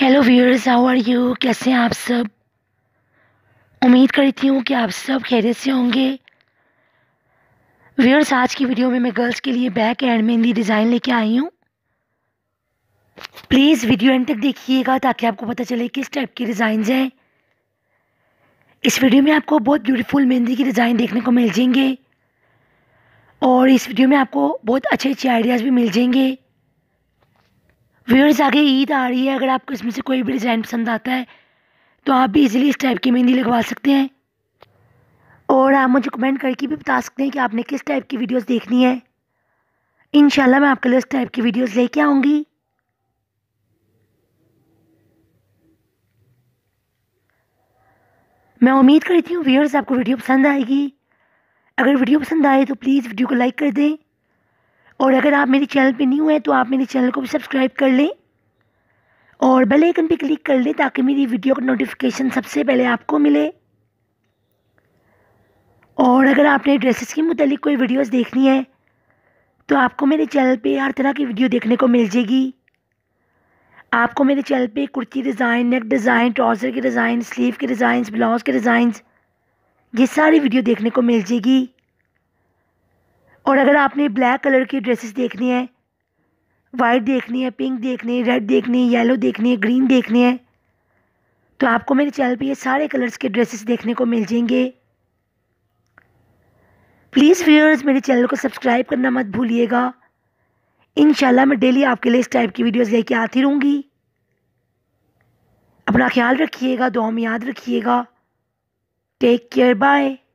hello viewers how are you कैसे हैं आप सब उम्मीद करती हूँ कि आप सब खैरियत से होंगे व्यूअर्स आज की वीडियो में मैं गर्ल्स के लिए बैक एंड मेहंदी डिज़ाइन लेके आई हूँ प्लीज़ वीडियो एंड तक देखिएगा ताकि आपको पता चले किस टाइप की डिज़ाइन हैं इस वीडियो में आपको बहुत ब्यूटीफुल मेहंदी की डिज़ाइन देखने को मिल जाएंगे और इस वीडियो में आपको बहुत अच्छे अच्छे आइडियाज़ भी मिल जाएंगे व्यवर्स आगे ईद आ रही है अगर आपको इसमें से कोई भी डिज़ाइन पसंद आता है तो आप भी इजीली इस टाइप की मेहंदी लगवा सकते हैं और आप मुझे कमेंट करके भी बता सकते हैं कि आपने किस टाइप की वीडियोस देखनी है इन मैं आपके लिए इस टाइप की वीडियोस लेके आऊँगी मैं उम्मीद करती हूँ व्यूअर्स आपको वीडियो पसंद आएगी अगर वीडियो पसंद आए तो प्लीज़ वीडियो को लाइक कर दें और अगर आप मेरे चैनल पे न्यू हैं तो आप मेरे चैनल को भी सब्सक्राइब कर लें और बेल आइकन पे क्लिक कर लें ताकि मेरी वीडियो का नोटिफिकेशन सबसे पहले आपको मिले और अगर आपने ड्रेसेस के मुतालिक कोई वीडियोस देखनी है तो आपको मेरे चैनल पे हर तरह की वीडियो देखने को मिल जाएगी आपको मेरे चैनल पे kurti design neck design trouser के डिज़ाइन स्लीव के डिज़ाइन ब्लाउज़ के डिज़ाइन ये सारी वीडियो देखने को मिल जाएगी और अगर आपने ब्लैक कलर की ड्रेसेस देखनी है वाइट देखनी है पिंक देखनी है रेड देखनी है येलो देखनी है ग्रीन देखनी है तो आपको मेरे चैनल पे ये सारे कलर्स के ड्रेसेस देखने को मिल जाएंगे प्लीज़ व्यूअर्स मेरे चैनल को सब्सक्राइब करना मत भूलिएगा इन मैं डेली आपके लिए इस टाइप की वीडियोज़ लेके आती रहूँगी अपना ख्याल रखिएगा दुआ में याद रखिएगा टेक केयर बाय